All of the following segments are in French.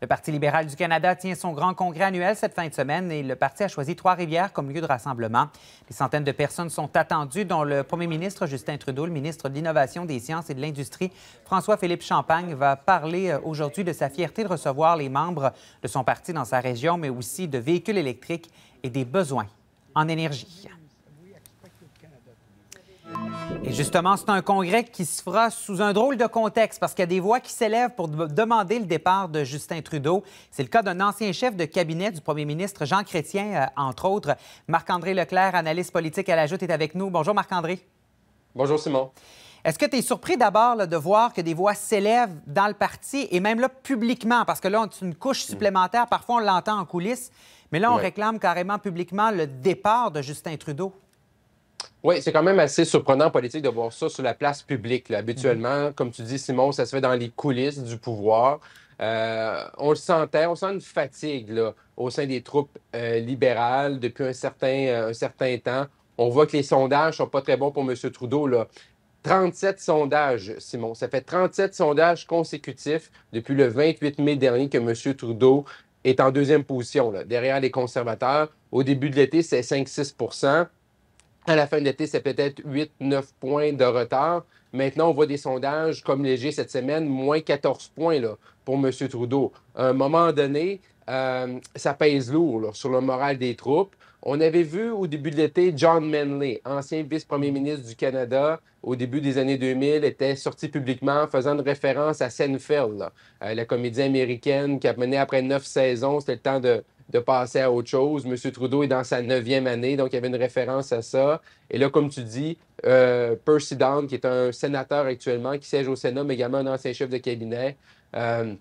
Le Parti libéral du Canada tient son grand congrès annuel cette fin de semaine et le parti a choisi Trois-Rivières comme lieu de rassemblement. Des centaines de personnes sont attendues, dont le premier ministre Justin Trudeau, le ministre de l'Innovation, des Sciences et de l'Industrie, François-Philippe Champagne, va parler euh, aujourd'hui de sa fierté de recevoir les membres de son parti dans sa région, mais aussi de véhicules électriques et des besoins en énergie. Et justement, c'est un congrès qui se fera sous un drôle de contexte parce qu'il y a des voix qui s'élèvent pour demander le départ de Justin Trudeau. C'est le cas d'un ancien chef de cabinet du premier ministre Jean Chrétien, euh, entre autres. Marc-André Leclerc, analyste politique à la Joute, est avec nous. Bonjour Marc-André. Bonjour Simon. Est-ce que tu es surpris d'abord de voir que des voix s'élèvent dans le parti et même là publiquement, parce que là, a une couche mm. supplémentaire, parfois on l'entend en coulisses, mais là, on réclame carrément publiquement le départ de Justin Trudeau? Oui, c'est quand même assez surprenant politique de voir ça sur la place publique. Habituellement, mm-hmm. comme tu dis, Simon, ça se fait dans les coulisses du pouvoir. Euh, on le sentait, on sent une fatigue au sein des troupes euh, libérales depuis un certain, euh, un certain temps. On voit que les sondages sont pas très bons pour M. Trudeau. Là. 37 sondages, Simon. Ça fait 37 sondages consécutifs depuis le 28 mai dernier que M. Trudeau est en deuxième position, derrière les conservateurs. Au début de l'été, c'est 5-6 à la fin de l'été, c'est peut-être 8-9 points de retard. Maintenant, on voit des sondages comme léger cette semaine, moins 14 points là, pour M. Trudeau. À un moment donné, euh, ça pèse lourd sur le moral des troupes. On avait vu au début de l'été John Manley, ancien vice-premier ministre du Canada, au début des années 2000, était sorti publiquement faisant une référence à Seinfeld, euh, la comédie américaine qui a mené après neuf saisons. C'était le temps de, de passer à autre chose. M. Trudeau est dans sa neuvième année, donc il y avait une référence à ça. Et là, comme tu dis, euh, Percy Down, qui est un sénateur actuellement, qui siège au Sénat, mais également un ancien chef de cabinet, euh,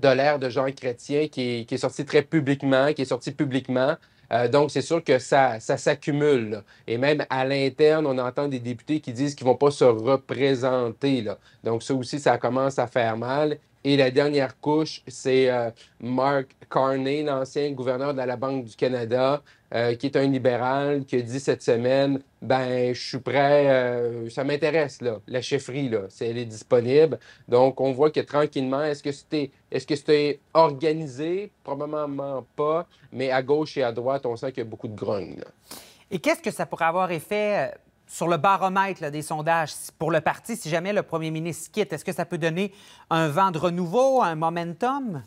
de l'ère de Jean Chrétien, qui est, sorti très publiquement, qui est sorti publiquement. Euh, donc, c'est sûr que ça, s'accumule. Et même à l'interne, on entend des députés qui disent qu'ils ne vont pas se représenter. Donc, ça aussi, ça commence à faire mal. Et la dernière couche, c'est Marc euh, Mark Carney, l'ancien gouverneur de la Banque du Canada, euh, qui est un libéral, qui a dit cette semaine ben je suis prêt, euh, ça m'intéresse, là, la chefferie, là, elle est disponible. Donc, on voit que tranquillement, est-ce que c'était est-ce que c'était organisé? Probablement pas, mais à gauche et à droite, on sent qu'il y a beaucoup de grogne. Et qu'est-ce que ça pourrait avoir effet sur le baromètre des sondages pour le parti, si jamais le premier ministre quitte, est-ce que ça peut donner un vent de renouveau, un momentum?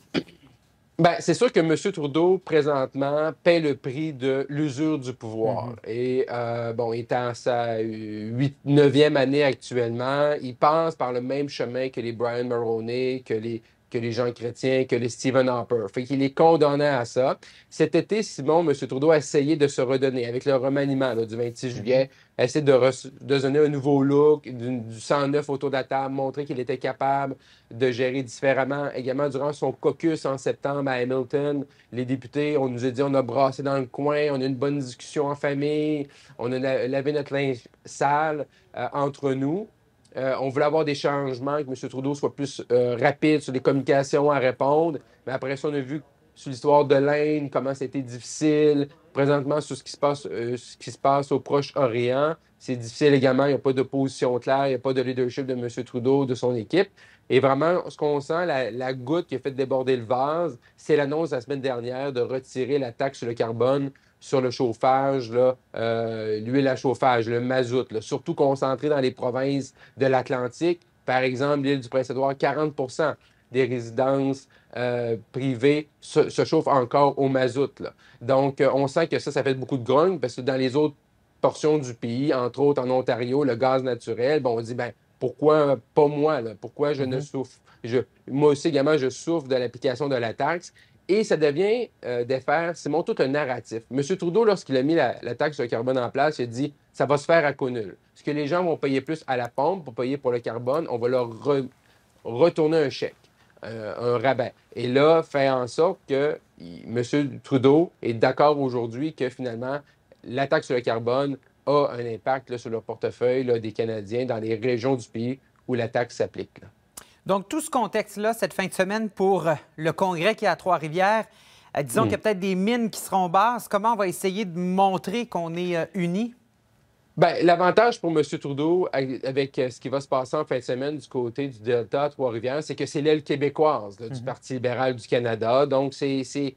Bien, c'est sûr que M. Trudeau, présentement, paie le prix de l'usure du pouvoir. Mhm. Et, euh, bon, étant sa 8, 9e année actuellement. Il passe par le même chemin que les Brian Maroney, que les que les gens chrétiens, que les Stephen Harper. Fait qu'il est condamné à ça. Cet été, Simon, M. Trudeau a essayé de se redonner avec le remaniement du 26 juillet, a essayé de, donner un nouveau look, du, 109 autour de la table, montrer qu'il était capable de gérer différemment. Également, durant son caucus en septembre à Hamilton, les députés, on nous a dit on a brassé dans le coin, on a une bonne discussion en famille, on a lavé notre linge sale euh, entre nous. Euh, on voulait avoir des changements, que M. Trudeau soit plus euh, rapide sur les communications à répondre. Mais après ça, on a vu sur l'histoire de l'Inde, comment c'était difficile, présentement sur ce qui se passe, euh, ce qui se passe au Proche-Orient. C'est difficile également, il n'y a pas de position claire, il n'y a pas de leadership de M. Trudeau, de son équipe. Et vraiment, ce qu'on sent, la, goutte qui a fait déborder le vase, c'est l'annonce la semaine dernière de retirer la taxe sur le carbone, sur le chauffage, euh, l'huile euh, à chauffage, le mazout, surtout concentré dans les provinces de l'Atlantique. Par exemple, l'île du Prince-Édouard, 40 des résidences euh, privées se, chauffent encore au mazout. Donc, euh, on sent que ça, ça fait beaucoup de grogne parce que dans les autres portions du pays, entre autres en Ontario, le gaz naturel, bon, on dit, ben, pourquoi pas moi? Pourquoi je ne mhm. souffre? Je, moi aussi également, je souffre de l'application de la taxe. Et ça devient euh, C'est mon tout un narratif. M. Trudeau, lorsqu'il a mis la, taxe sur le carbone en place, il a dit ça va se faire à coût nul. Ce que les gens vont payer plus à la pompe pour payer pour le carbone, on va leur retourner un chèque. Euh, un rabais. Et là, fait en sorte que M. Trudeau est d'accord aujourd'hui que finalement, la taxe sur le carbone a un impact sur le portefeuille des Canadiens dans les régions du pays où la taxe s'applique. Donc, tout ce contexte-là, cette fin de semaine, pour euh, le congrès qui est à Trois-Rivières, euh, disons hmm. qu'il y a peut-être des mines qui seront basses. Comment on va essayer de montrer qu'on est unis? Ben, l'avantage pour M. Trudeau avec euh, ce qui va se passer en fin de semaine du côté du Delta Trois-Rivières, c'est que c'est l'aile québécoise du mhm. Parti libéral du Canada. Donc, c'est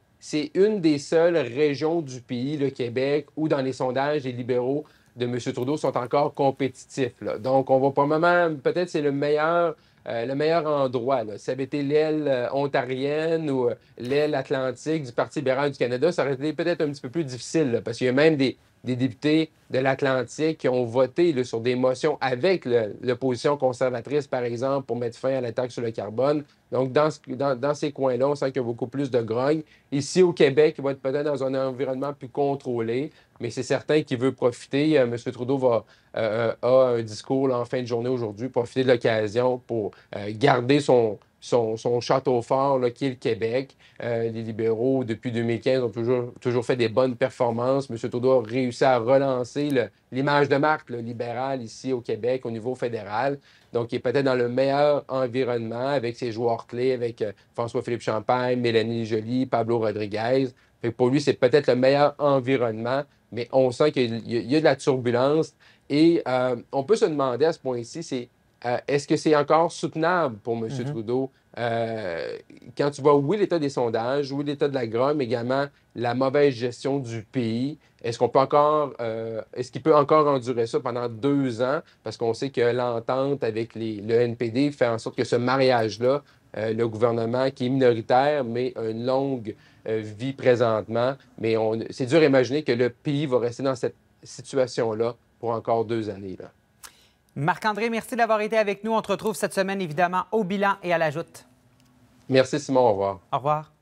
une des seules régions du pays, le Québec, où dans les sondages, les libéraux de M. Trudeau sont encore compétitifs. Donc, on va pas moment, peut-être c'est le meilleur. Euh, le meilleur endroit. Là. Ça avait été l'aile euh, ontarienne ou l'aile atlantique du Parti libéral du Canada, ça aurait été peut-être un petit peu plus difficile, parce qu'il y a même des, des députés de l'Atlantique qui ont voté sur des motions avec l'opposition conservatrice, par exemple, pour mettre fin à la taxe sur le carbone. Donc, dans, ces coins-là, on sent qu'il y a beaucoup plus de grogne. Ici, au Québec, il va être peut-être dans un environnement plus contrôlé, mais c'est certain qu'il veut profiter. Euh, M. Trudeau va, euh, euh, a un discours en fin de journée aujourd'hui, profiter de l'occasion pour garder son, son, château fort, là, qui est le Québec. Euh, les libéraux, depuis 2015, ont toujours, toujours fait des bonnes performances. M. Trudeau réussit réussi à relancer l'image de marque le libérale ici au Québec, au niveau fédéral. Donc, il est peut-être dans le meilleur environnement avec ses joueurs clés, avec euh, François-Philippe Champagne, Mélanie Joly, Pablo Rodriguez. Fait pour lui, c'est peut-être le meilleur environnement, mais on sent qu'il y, a de la turbulence. Et euh, on peut se demander à ce point-ci, c'est euh, est-ce que c'est encore soutenable pour M. Mm-hmm. Trudeau? Euh, quand tu vois, où est l'état des sondages, est l'état de la gromme, également la mauvaise gestion du pays, est-ce qu'on peut encore, euh, est-ce qu'il peut encore endurer ça pendant deux ans? Parce qu'on sait que l'entente avec les, le NPD fait en sorte que ce mariage-là, le gouvernement qui est minoritaire, mais une longue vie présentement, mais c'est dur à imaginer que le pays va rester dans cette situation-là pour encore deux années. Là. Marc-André, merci d'avoir été avec nous. On te retrouve cette semaine, évidemment, au bilan et à la joute. Merci, Simon. Au revoir. Au revoir.